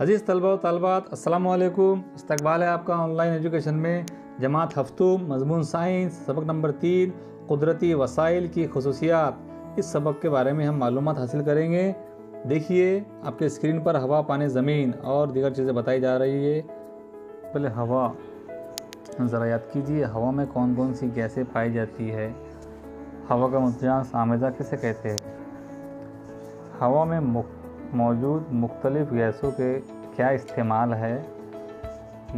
अजीज़ तलबा व तलबात असलकुम इस्तबाल है आपका ऑनलाइन एजुकेशन में जमात हफ्तों मजमून साइंस सबक नंबर तीन कुदरती वसाइल की खसूसियात इस सबक के बारे में हम मालूम हासिल करेंगे देखिए आपके स्क्रीन पर हवा पानी ज़मीन और दीगर चीज़ें बताई जा रही है पहले हवा ज़रा याद कीजिए हवा में कौन कौन सी गैसें पाई जाती है हवा का मजाक आमेजा किसे कहते हैं हवा में मुक्त मौजूद मुख्तलिफ़ गैसों के क्या इस्तेमाल है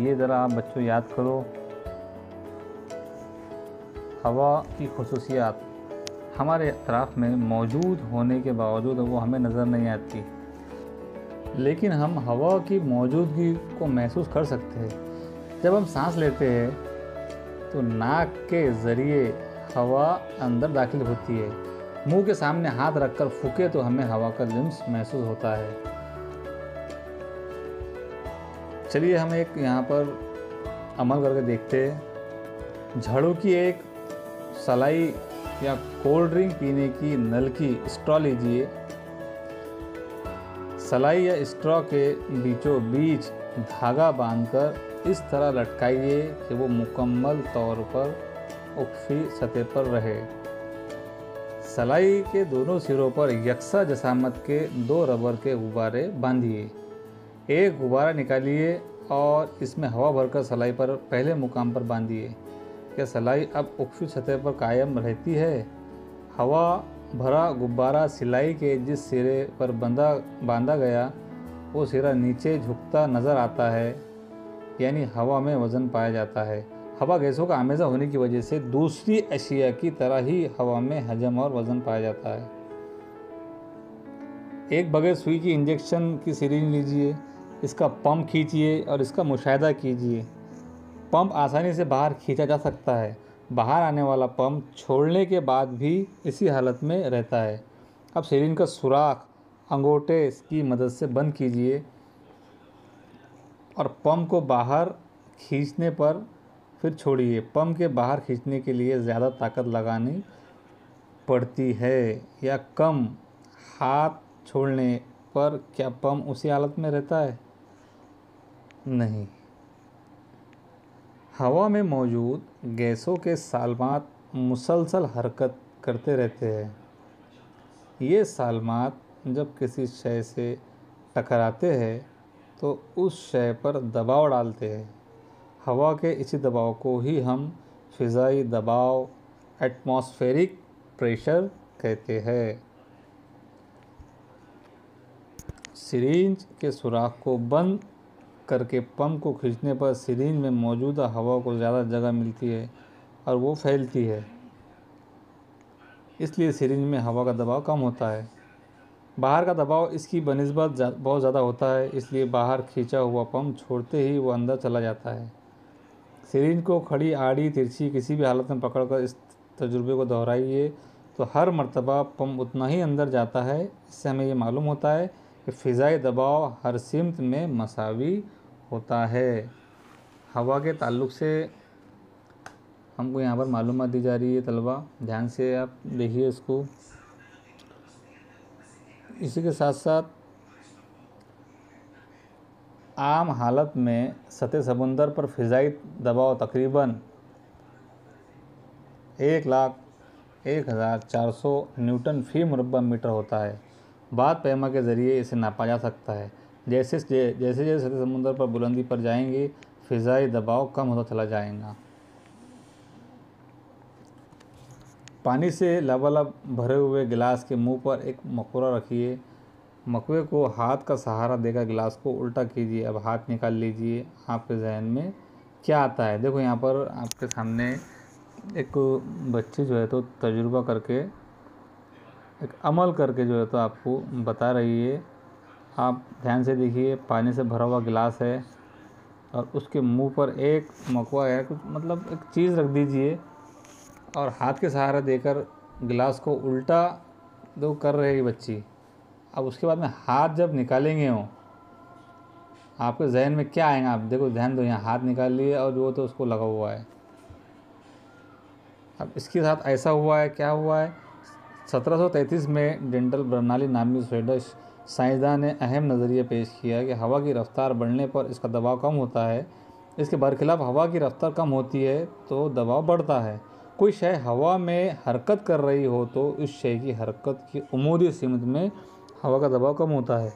ये ज़रा आप बच्चों याद करो हवा की खसूसियात हमारे अतराफ़ में मौजूद होने के बावजूद वो हमें नज़र नहीं आती लेकिन हम हवा की मौजूदगी को महसूस कर सकते हैं जब हम सांस लेते हैं तो नाक के ज़रिए हवा अंदर दाखिल होती है मुंह के सामने हाथ रखकर फूके तो हमें हवा का लिम्स महसूस होता है चलिए हम एक यहाँ पर अमल करके देखते हैं झाड़ू की एक सलाई या कोल्ड ड्रिंक पीने की नल की स्ट्रॉ लीजिए सलाई या स्ट्रॉ के बीचों बीच धागा बांधकर इस तरह लटकाइए कि वो मुकम्मल तौर पर उफी सतह पर रहे सलाई के दोनों सिरों पर यक्षा जसामत के दो रबर के गुब्बारे बांधिए एक गुब्बारा निकालिए और इसमें हवा भरकर सलाई पर पहले मुकाम पर बांधिए क्या सलाई अब उक्षु सतह पर कायम रहती है हवा भरा गुब्बारा सिलाई के जिस सिरे पर बंधा बांधा गया वो सिरा नीचे झुकता नज़र आता है यानी हवा में वज़न पाया जाता है हवा गैसों का आमेजा होने की वजह से दूसरी अशिया की तरह ही हवा में हजम और वज़न पाया जाता है एक बगैर सुई की इंजेक्शन की सीरीज लीजिए इसका पंप खींचिए और इसका मुशाह कीजिए पंप आसानी से बाहर खींचा जा सकता है बाहर आने वाला पंप छोड़ने के बाद भी इसी हालत में रहता है अब सीरीन का सुराख अंगूठे की मदद से बंद कीजिए और पंप को बाहर खींचने पर फिर छोड़िए पम के बाहर खींचने के लिए ज़्यादा ताकत लगानी पड़ती है या कम हाथ छोड़ने पर क्या पम उसी हालत में रहता है नहीं हवा में मौजूद गैसों के सालमात मुसलसल हरकत करते रहते हैं ये सालमात जब किसी शय से टकराते हैं तो उस शय पर दबाव डालते हैं हवा के इसी दबाव को ही हम फ़िज़ाई दबाव एटमॉस्फेरिक प्रेशर कहते हैं सिरिंज के सुराख को बंद करके पंप को खींचने पर सिरिंज में मौजूद हवा को ज़्यादा जगह मिलती है और वो फैलती है इसलिए सिरिंज में हवा का दबाव कम होता है बाहर का दबाव इसकी बनस्बत जा, बहुत ज़्यादा होता है इसलिए बाहर खींचा हुआ पंप छोड़ते ही वो अंदर चला जाता है सिरिंज को खड़ी आड़ी तिरछी किसी भी हालत में पकड़कर इस तजुर्बे को दोहराइए तो हर मरतबा पम उतना ही अंदर जाता है इससे हमें ये मालूम होता है कि फ़िज़ाई दबाव हर सिमत में मसावी होता है हवा के ताल्लुक से हमको यहाँ पर मालूम दी जा रही है तलबा ध्यान से आप देखिए इसको इसी के साथ साथ आम हालत में सतह समुंदर पर फ़िज़ाई दबाव तकरीबन एक लाख एक हज़ार चार सौ न्यूटन फ़ी मुरबा मीटर होता है बाद पैमा के ज़रिए इसे नापा जा सकता है जैसे जैसे जैसे सतह समुंदर पर बुलंदी पर जाएंगी फ़िज़ाई दबाव कम होता चला जाएगा पानी से लबालब भरे हुए गिलास के मुंह पर एक मकोड़ा रखिए मकवे को हाथ का सहारा देकर गिलास को उल्टा कीजिए अब हाथ निकाल लीजिए आपके जहन में क्या आता है देखो यहाँ पर आपके सामने एक बच्ची जो है तो तजुर्बा करके एक अमल करके जो है तो आपको बता रही है आप ध्यान से देखिए पानी से भरा हुआ गिलास है और उसके मुंह पर एक मकवा है कुछ मतलब एक चीज़ रख दीजिए और हाथ के सहारा देकर गिलास को उल्टा दो तो कर रही है बच्ची अब उसके बाद में हाथ जब निकालेंगे हो आपके जहन में क्या आएगा आप देखो ध्यान दो यहाँ हाथ निकाल लिए और वो तो उसको लगा हुआ है अब इसके साथ ऐसा हुआ है क्या हुआ है 1733 में डेंटल प्रणाली नामी स्वेडश साइंसदान ने अहम नज़रिए पेश किया कि हवा की रफ्तार बढ़ने पर इसका दबाव कम होता है इसके बरखिलाफ़ हवा की रफ्तार कम होती है तो दबाव बढ़ता है कोई शय हवा में हरकत कर रही हो तो उस शय की हरकत की उमूरी सीमित में हवा का दबाव कम होता है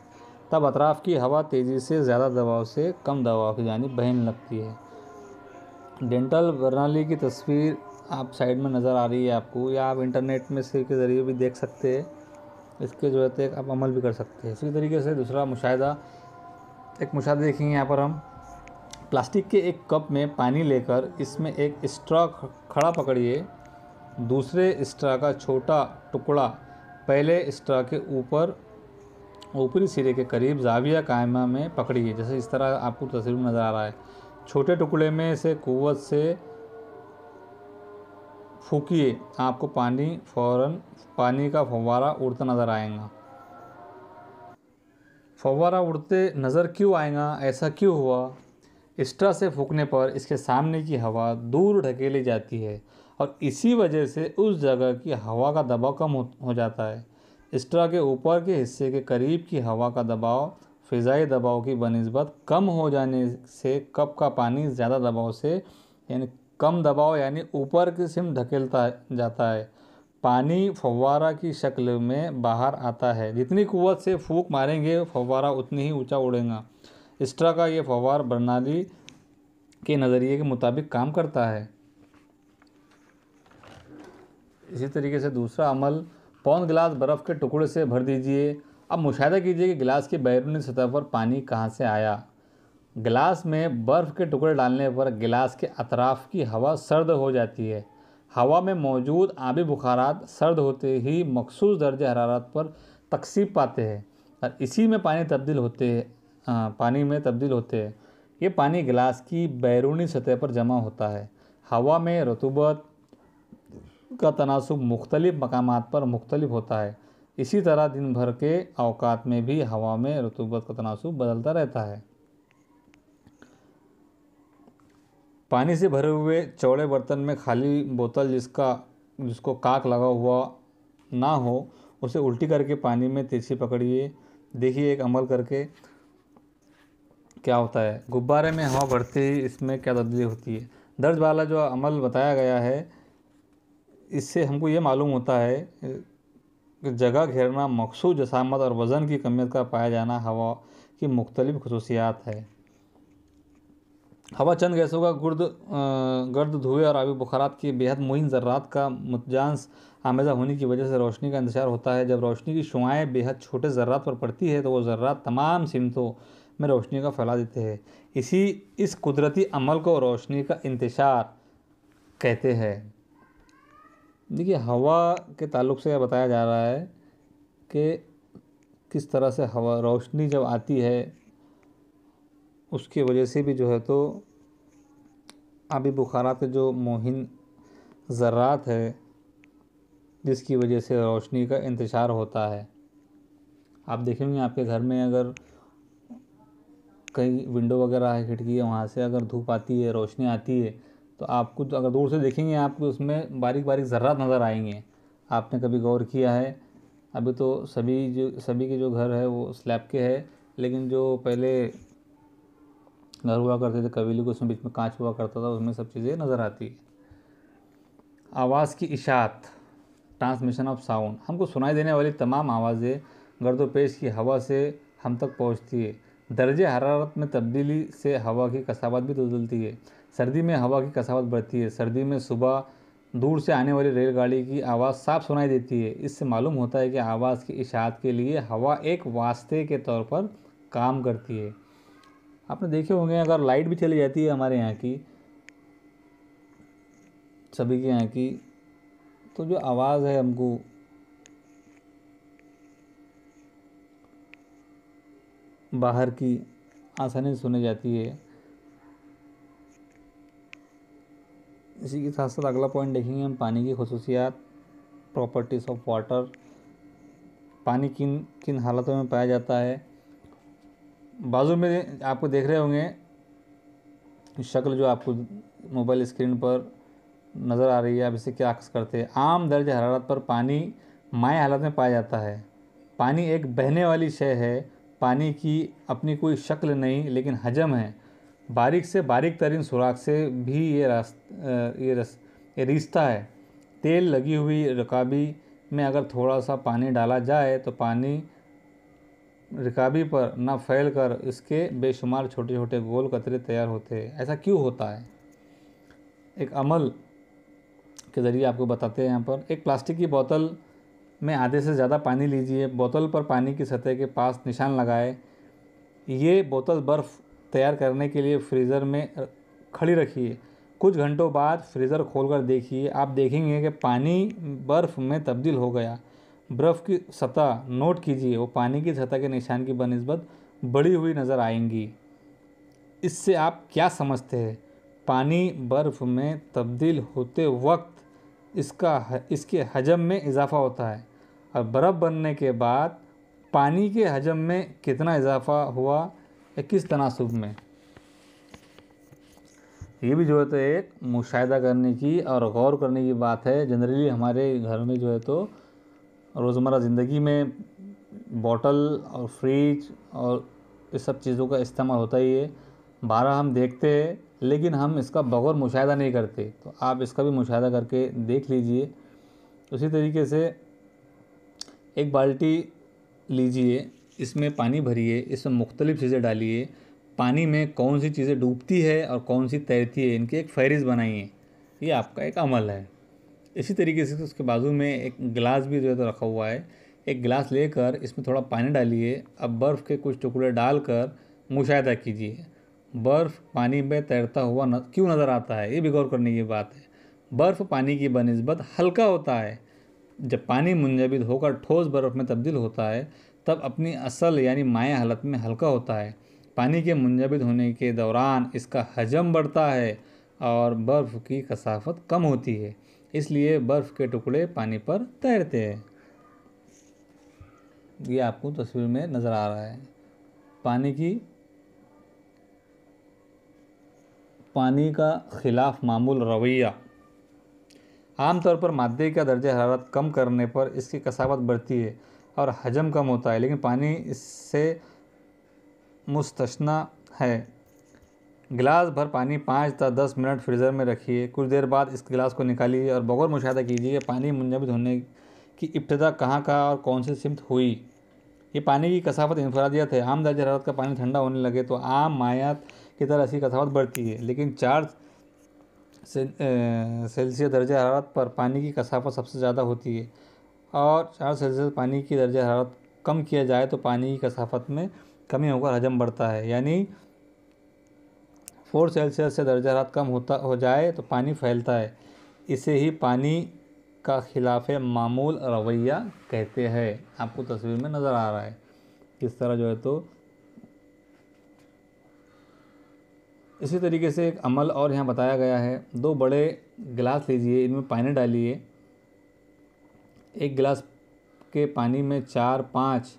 तब अतराफ़ की हवा तेज़ी से ज़्यादा दबाव से कम दबाव की जानी बहन लगती है डेंटल प्रणाली की तस्वीर आप साइड में नज़र आ रही है आपको या आप इंटरनेट में से के ज़रिए भी देख सकते हैं इसके जो है तो आप अमल भी कर सकते हैं इसी तरीके से दूसरा मुशाह एक मुशाह देखेंगे यहाँ पर हम प्लास्टिक के एक कप में पानी लेकर इसमें एक स्ट्रा खड़ा पकड़िए दूसरे स्ट्रा का छोटा टुकड़ा पहले स्ट्रा के ऊपर ऊपरी सिरे के करीब जाविया कायमा में पकड़ी है जैसे इस तरह आपको तस्वीर में नज़र आ रहा है छोटे टुकड़े में से कुत से फूकिए आपको पानी फौरन पानी का फवारा उड़ता नज़र आएगा फवारा उड़ते नज़र क्यों आएगा ऐसा क्यों हुआ एक्स्ट्रा से फूकने पर इसके सामने की हवा दूर ढकेली जाती है और इसी वजह से उस जगह की हवा का दबाव कम हो जाता है स्ट्रा के ऊपर के हिस्से के करीब की हवा का दबाव फ़िज़ाई दबाव की बनस्बत कम हो जाने से कप का पानी ज़्यादा दबाव से यानी कम दबाव यानी ऊपर की सिम ढकेलता जाता है पानी फव्वारा की शक्ल में बाहर आता है जितनी कुत से फूक मारेंगे फव्वारा उतनी ही ऊंचा उड़ेगा इस्ट्रा का ये फवार प्रणाली के नज़रिए के मुताबिक काम करता है इसी तरीके से दूसरा अमल पौन गिलास बर्फ़ के टुकड़े से भर दीजिए अब मुशाह कीजिए कि गिलास की बैरूनी सतह पर पानी कहाँ से आया गिलास में बर्फ़ के टुकड़े डालने पर गिलास के अतराफ़ की हवा सर्द हो जाती है हवा में मौजूद आबी बुखारात सर्द होते ही मखसूस दर्ज हरारत पर तकसीब पाते हैं और इसी में पानी तब्दील होते हैं पानी में तब्दील होते हैं ये पानी गिलास की बैरूनी सतह पर जमा होता है हवा में रतूबत का तनासब मुख्तलिफ मकाम पर मुख्तलिफ होता है इसी तरह दिन भर के अवकात में भी हवा में रतूबत का तनासब बदलता रहता है पानी से भरे हुए चौड़े बर्तन में खाली बोतल जिसका जिसको काक लगा हुआ ना हो उसे उल्टी करके पानी में तिरछी पकड़िए देखिए एक अमल करके क्या होता है गुब्बारे में हवा बढ़ती ही इसमें क्या तब्दीली होती है दर्ज वाला जो अमल बताया गया है इससे हमको ये मालूम होता है कि जगह घेरना मखसूस जसामत और वज़न की कमियत का पाया जाना हवा की मुख्तलिफ खसूसियात है हवा चंद गैसों का गुर्द गर्द धुएँ और आबी बुखारात की बेहद मुहिम ज़र्रात का मतजांस आमेज़ा होने की वजह से रोशनी का इंतजार होता है जब रोशनी की शुआएँ बेहद छोटे ज़र्रात पर पड़ती है तो वो ज़र्रात तमाम सिमतों में रोशनी का फैला देते हैं इसी इस कुदरती अमल को रोशनी का इंतशार कहते हैं देखिए हवा के ताल्लुक से बताया जा रहा है कि किस तरह से हवा रोशनी जब आती है उसकी वजह से भी जो है तो आबी के जो मोहन ज़रात है जिसकी वजह से रोशनी का इंतज़ार होता है आप देखेंगे आपके घर में अगर कहीं विंडो वगैरह है खिड़की है वहाँ से अगर धूप आती है रोशनी आती है तो आपको तो अगर दूर से देखेंगे आपको तो उसमें बारीक बारीक ज़र्रात नज़र आएंगे आपने कभी गौर किया है अभी तो सभी जो सभी के जो घर है वो स्लैब के है लेकिन जो पहले घर हुआ करते थे कबीली को उसमें बीच में कांच हुआ करता था उसमें सब चीज़ें नज़र आती है आवाज़ की इशात ट्रांसमिशन ऑफ साउंड हमको सुनाई देने वाली तमाम आवाज़ें गर्दो पेश की हवा से हम तक पहुँचती है दर्ज हरारत में तब्दीली से हवा की कसावत भी बदलती तो है सर्दी में हवा की कसावत बढ़ती है सर्दी में सुबह दूर से आने वाली रेलगाड़ी की आवाज़ साफ सुनाई देती है इससे मालूम होता है कि आवाज़ की इशात के लिए हवा एक वास्ते के तौर पर काम करती है आपने देखे होंगे अगर लाइट भी चली जाती है हमारे यहाँ की सभी के यहाँ की तो जो आवाज़ है हमको बाहर की आसानी से सुनी जाती है इसी के साथ साथ अगला पॉइंट देखेंगे हम पानी की खसूसियात प्रॉपर्टीज़ ऑफ वाटर पानी किन किन हालतों में पाया जाता है बाजू में आपको देख रहे होंगे शक्ल जो आपको मोबाइल स्क्रीन पर नज़र आ रही है आप इसे क्या अक्स करते हैं आम दर्ज हरारत पर पानी माए हालत में पाया जाता है पानी एक बहने वाली शय है पानी की अपनी कोई शक्ल नहीं लेकिन हजम है बारीक से बारीक तरीन सुराख से भी ये रास्ता ये रस ये रिश्ता है तेल लगी हुई रकाबी में अगर थोड़ा सा पानी डाला जाए तो पानी रकाबी पर ना फैल कर इसके बेशुमार छोटे छोटे गोल कतरे तैयार होते हैं ऐसा क्यों होता है एक अमल के ज़रिए आपको बताते हैं यहाँ पर एक प्लास्टिक की बोतल में आधे से ज़्यादा पानी लीजिए बोतल पर पानी की सतह के पास निशान लगाए ये बोतल बर्फ़ तैयार करने के लिए फ्रीज़र में खड़ी रखिए कुछ घंटों बाद फ्रीज़र खोलकर देखिए आप देखेंगे कि पानी बर्फ़ में तब्दील हो गया बर्फ़ की सतह नोट कीजिए वो पानी की सतह के निशान की बनस्बत बड़ी हुई नज़र आएंगी इससे आप क्या समझते हैं पानी बर्फ़ में तब्दील होते वक्त इसका इसके हजम में इजाफ़ा होता है और बर्फ़ बनने के बाद पानी के हजम में कितना इजाफ़ा हुआ या किस तनासब में ये भी जो है तो एक मुशाह करने की और गौर करने की बात है जनरली हमारे घर में जो है तो रोज़मर्रा ज़िंदगी में बॉटल और फ्रिज और इस सब चीज़ों का इस्तेमाल होता ही है बारह हम देखते हैं लेकिन हम इसका बगौर मुशाह नहीं करते तो आप इसका भी मुशाह करके देख लीजिए उसी तरीके से एक बाल्टी लीजिए इसमें पानी भरिए इसमें मुख्तलिफ़ चीज़ें डालिए पानी में कौन सी चीज़ें डूबती है और कौन सी तैरती है इनकी एक फहरिस्त बनाइए ये आपका एक अमल है इसी तरीके से उसके बाजू में एक गिलास भी जो है तो रखा हुआ है एक गिलास लेकर इसमें थोड़ा पानी डालिए अब बर्फ़ के कुछ टुकड़े डालकर मुशाह कीजिए बर्फ़ पानी में तैरता हुआ न, क्यों नज़र आता है ये भी गौर करने की बात है बर्फ़ पानी की बनस्बत हल्का होता है जब पानी मुंजबित होकर ठोस बर्फ़ में तब्दील होता है तब अपनी असल यानी माया हालत में हल्का होता है पानी के मुंजबित होने के दौरान इसका हजम बढ़ता है और बर्फ़ की कसाफत कम होती है इसलिए बर्फ़ के टुकड़े पानी पर तैरते हैं ये आपको तस्वीर में नज़र आ रहा है पानी की पानी का खिलाफ मामूल रवैया आमतौर पर मादे का दर्जा हरारत कम करने पर इसकी कसावत बढ़ती है और हजम कम होता है लेकिन पानी इससे मुस्तना है गिलास भर पानी पाँच या दस मिनट फ्रीज़र में रखिए कुछ देर बाद इस गिलास को निकालिए और बगौर मुशाह कीजिए पानी मुंजमद होने की इब्तदा कहाँ का और कौन सी सिमत हुई ये पानी की कसावत इंफरादियत है आम दर्ज हरारत का पानी ठंडा होने लगे तो आम मायात की तरह ऐसी कसावत बढ़ती है लेकिन चार सेल्सियस दर्ज हरारत पर पानी की कसावत सबसे ज़्यादा होती है और चार सेल्सियस पानी की दर्जा हरारत कम किया जाए तो पानी की कसाफत में कमी होकर हजम बढ़ता है यानी फोर सेल्सियस से दर्जा हरारत कम होता हो जाए तो पानी फैलता है इसे ही पानी का खिलाफ मामूल रवैया कहते हैं आपको तस्वीर में नज़र आ रहा है किस तरह जो है तो इसी तरीके से एक अमल और यहाँ बताया गया है दो बड़े गिलास लीजिए इनमें पानी डालिए एक गिलास के पानी में चार पाँच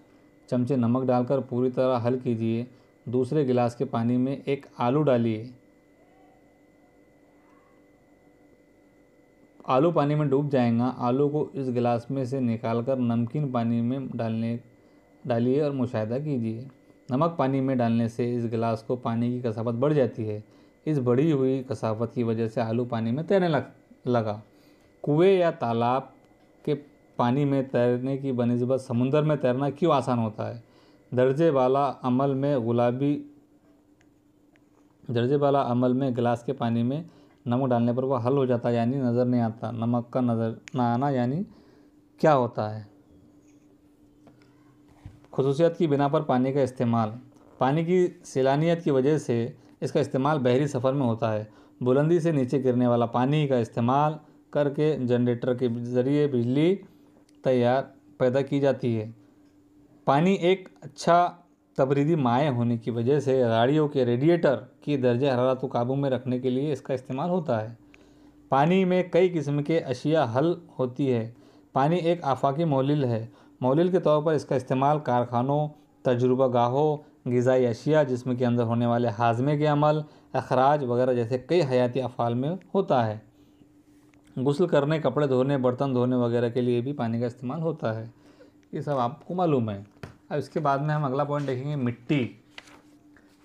चमचे नमक डालकर पूरी तरह हल कीजिए दूसरे गिलास के पानी में एक आलू डालिए आलू पानी में डूब जाएगा आलू को इस गिलास में से निकालकर नमकीन पानी में डालने डालिए और मुशाहिदा कीजिए नमक पानी में डालने से इस गिलास को पानी की कसावत बढ़ जाती है इस बढ़ी हुई कसावत की वजह से आलू पानी में तैरने लग लगा कुएँ या तालाब पानी में तैरने की बनस्बत समुंदर में तैरना क्यों आसान होता है दर्जे वाला अमल में गुलाबी दर्जे वाला अमल में गिलास के पानी में नमक डालने पर वह हल हो जाता है यानी नज़र नहीं आता नमक का नज़र ना आना यानी क्या होता है खसूसियत की बिना पर पानी का इस्तेमाल पानी की सैलानियत की वजह से इसका इस्तेमाल बहरी सफ़र में होता है बुलंदी से नीचे गिरने वाला पानी का इस्तेमाल करके जनरेटर के ज़रिए बिजली तैयार पैदा की जाती है पानी एक अच्छा तबरीदी माए होने की वजह से गाड़ियों के रेडिएटर की दर्जे हरारत को काबू में रखने के लिए इसका इस्तेमाल होता है पानी में कई किस्म के अशिया हल होती है पानी एक आफाकी मौलिल है मौलिल के तौर पर इसका इस्तेमाल कारखानों तजुर्बा गाहों गज़ाई अशिया जिसम के अंदर होने वाले हाजमे के अमल अखराज वगैरह जैसे कई हयाती अफ़ाल में होता है गुसल करने कपड़े धोने बर्तन धोने वगैरह के लिए भी पानी का इस्तेमाल होता है ये सब आपको मालूम है अब इसके बाद में हम अगला पॉइंट देखेंगे मिट्टी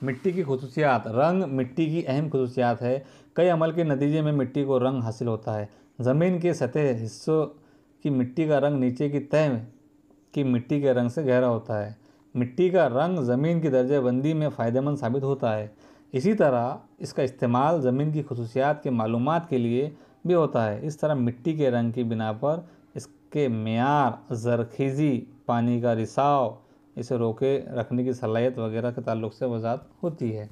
मिट्टी की खसूसियात रंग मिट्टी की अहम खसूसियात है कई अमल के नतीजे में मिट्टी को रंग हासिल होता है ज़मीन के सतह हिस्सों की मिट्टी का रंग नीचे की तय की मिट्टी के रंग से गहरा होता है मिट्टी का रंग ज़मीन की दर्जेबंदी में फ़ायदेमंद साबित होता है इसी तरह इसका इस्तेमाल ज़मीन की खसूसियात के मालूम के लिए भी होता है इस तरह मिट्टी के रंग की बिना पर इसके मैार जरखीज़ी पानी का रिसाव इसे रोके रखने की सलाहियत वगैरह के ताल्लुक से वजात होती है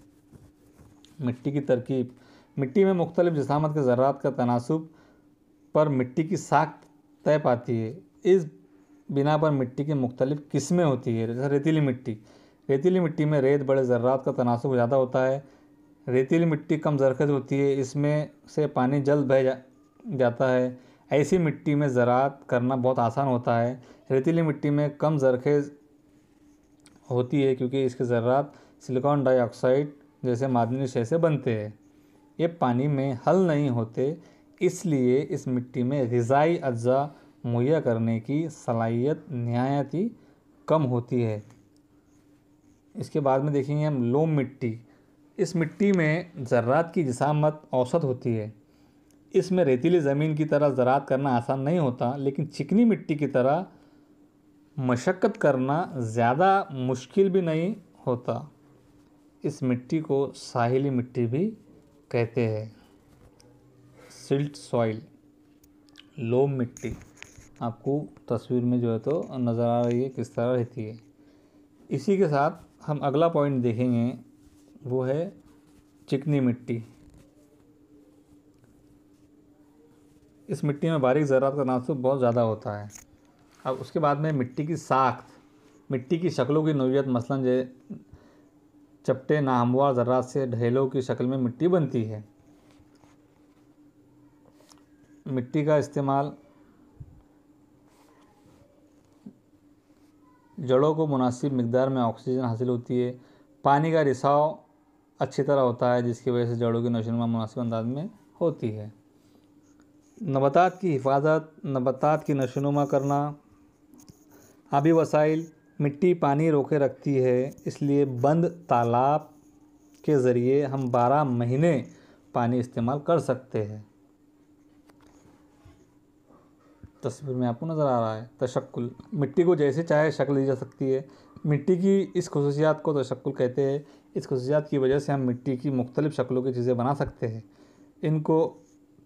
मिट्टी की तरकीब मिट्टी में मुख्तलि जसामत के ज़रात का तनासब पर मिट्टी की साख तय पाती है इस बिना पर मिट्टी की मुख्तलिफ किस्में होती है जैसे रेतीली मिट्टी रेतीली मिट्टी में रेत बड़े ज़रात का तनासब ज़्यादा होता है रेतीली मिट्टी कम ज़रखेज़ होती है इसमें से पानी जल्द बह जा, जाता है ऐसी मिट्टी में ज़रात करना बहुत आसान होता है रेतीली मिट्टी में कम जरखेज होती है क्योंकि इसके ज़रात सिलिकॉन डाइऑक्साइड जैसे मादनी शय से बनते हैं ये पानी में हल नहीं होते इसलिए इस मिट्टी में गज़ाई अज्जा मुहैया करने की सलाहियत नहायत ही कम होती है इसके बाद में देखेंगे हम लोम मिट्टी इस मिट्टी में ज़रात की जिसामत औसत होती है इसमें रेतीली ज़मीन की तरह ज़रात करना आसान नहीं होता लेकिन चिकनी मिट्टी की तरह मशक्क़त करना ज़्यादा मुश्किल भी नहीं होता इस मिट्टी को साहिली मिट्टी भी कहते हैं सिल्ट सॉइल लोम मिट्टी आपको तस्वीर में जो है तो नज़र आ रही है किस तरह रहती है इसी के साथ हम अगला पॉइंट देखेंगे वो है चिकनी मिट्टी इस मिट्टी में बारीक ज़रात का नासुब बहुत ज़्यादा होता है अब उसके बाद में मिट्टी की साख्त मिट्टी की शक्लों की नोयत मसलन जे चपटे नाहमवार ज़रात से ढेलों की शक्ल में मिट्टी बनती है मिट्टी का इस्तेमाल जड़ों को मुनासिब मकदार में ऑक्सीजन हासिल होती है पानी का रिसाव अच्छी तरह होता है जिसकी वजह से जड़ों की नशोनुमा मुनासिब अंदाज में होती है नबातात की हिफाजत नबात की नशोनुमा करना आबी वसाइल मिट्टी पानी रोके रखती है इसलिए बंद तालाब के ज़रिए हम 12 महीने पानी इस्तेमाल कर सकते हैं तस्वीर में आपको नज़र आ रहा है तशक्ल मिट्टी को जैसे चाहे शक्ल दी जा सकती है मिट्टी की इस खसूसियात को तशक्ल कहते हैं इस खसूसियात की वजह से हम मिट्टी की मुख्तलिफ़ शक्लों की चीज़ें बना सकते हैं इनको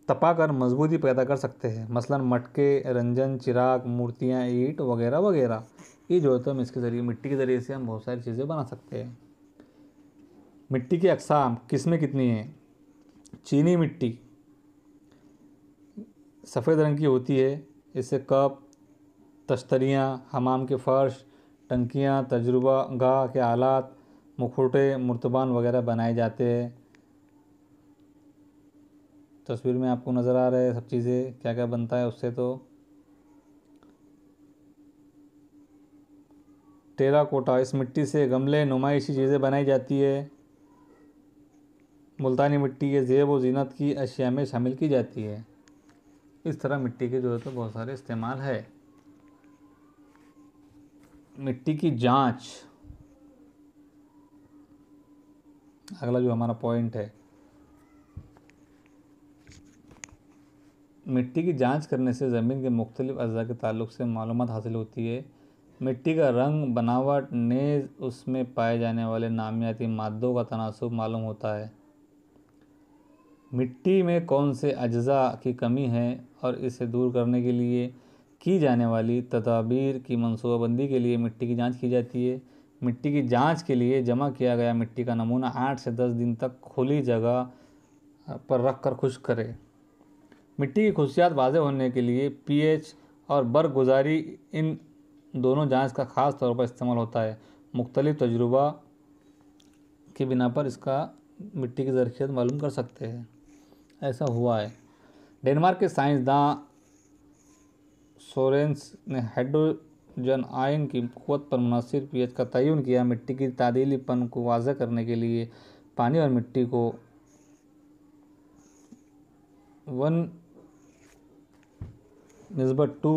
तपा कर मजबूती पैदा कर सकते हैं मसलन मटके रंजन चिराग मूर्तियाँ ईट वगैरह वगैरह ये जो है तो हम इसके ज़रिए मिट्टी के ज़रिए से हम बहुत सारी चीज़ें बना सकते हैं मिट्टी की अकसाम किस्में कितनी हैं चीनी मिट्टी सफ़ेद रंग की होती है इससे कप तश्तरियाँ हमाम के फ़र्श टंकियाँ तजुर्बा गाह के आलात मुखौटे मुर्तबान वगैरह बनाए जाते हैं तस्वीर में आपको नज़र आ रहा है सब चीज़ें क्या क्या बनता है उससे तो टेरा कोटा इस मिट्टी से गमले नुमाइशी चीज़ें बनाई जाती है मुल्तानी मिट्टी के जेब व जीनत की अशिया में शामिल की जाती है इस तरह मिट्टी के जो है तो बहुत सारे इस्तेमाल है मिट्टी की जांच अगला जो हमारा पॉइंट है मिट्टी की जांच करने से ज़मीन के मुख्तलिफ अज़ा के ताल्लुक से मालूम हासिल होती है मिट्टी का रंग बनावट नेज उसमें पाए जाने वाले नामियाती मादों का तनासब मालूम होता है मिट्टी में कौन से अज्जा की कमी है और इसे दूर करने के लिए की जाने वाली तदाबीर की मनसूबाबंदी के लिए मिट्टी की जांच की जाती है मिट्टी की जांच के लिए जमा किया गया मिट्टी का नमूना आठ से दस दिन तक खुली जगह पर रख कर खुश करें मिट्टी की खुशियात वाजे होने के लिए पीएच और बरगुजारी इन दोनों जांच का ख़ास तौर पर इस्तेमाल होता है मुख्तलिफ तजुर्बा के बिना पर इसका मिट्टी की ज़रखियत मालूम कर सकते हैं ऐसा हुआ है डेनमार्क के साइंसदान सोरेंस ने हाइड्रो जन आयन की कुत पर मुनसर पीएच का तयन किया मिट्टी की तादीलीपन को वाजा करने के लिए पानी और मिट्टी को वन नस्बत टू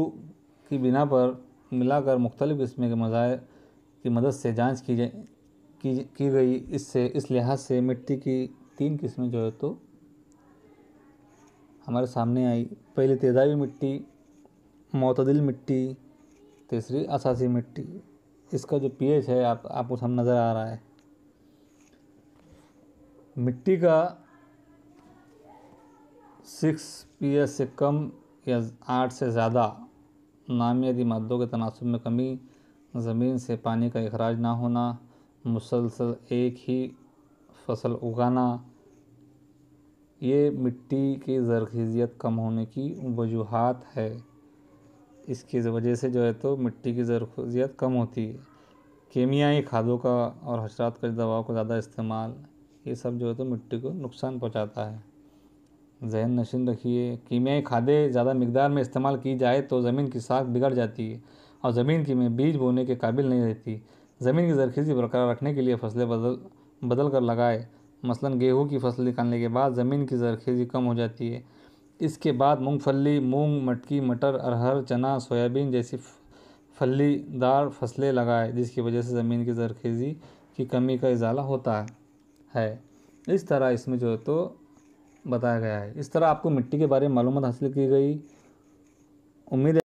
की बिना पर मिलाकर मुख्तलिफ़ किस्में के मजा की मदद से जांच की जा की, की गई इससे इस लिहाज से मिट्टी की तीन किस्में जो है तो हमारे सामने आई पहले तेजाबी मिट्टी मतदिल मिट्टी तीसरी असासी मिट्टी इसका जो पीएच है आप आपको सब नज़र आ रहा है मिट्टी का सिक्स पीएच से कम या आठ से ज़्यादा नामियाती मादों के तनासब में कमी ज़मीन से पानी का अखराज ना होना मुसलसल एक ही फसल उगाना ये मिट्टी की जरखीज़ियत कम होने की वजूहत है इसकी वजह से जो है तो मिट्टी की ज़रूरत कम होती है केमियाई खादों का और हशरात का दवाओं का ज़्यादा इस्तेमाल ये सब जो है तो मिट्टी को नुकसान पहुँचाता है जहन नशीन रखिए कीमियाई खादें ज़्यादा मकदार में इस्तेमाल की जाए तो ज़मीन की साख बिगड़ जाती है और ज़मीन की में बीज बोने के काबिल नहीं रहती ज़मीन की जरखीजी बरकरार रखने के लिए फसलें बदल बदल कर लगाए मसलन गेहूँ की फसल निकालने के बाद ज़मीन की जरखीजी कम हो जाती है इसके बाद मूंगफली मूंग मटकी मटर अरहर चना सोयाबीन जैसी फलीदार फसलें लगाए जिसकी वजह से ज़मीन की जरखेज़ी की कमी का इजाला होता है है इस तरह इसमें जो है तो बताया गया है इस तरह आपको मिट्टी के बारे में मालूम हासिल की गई उम्मीद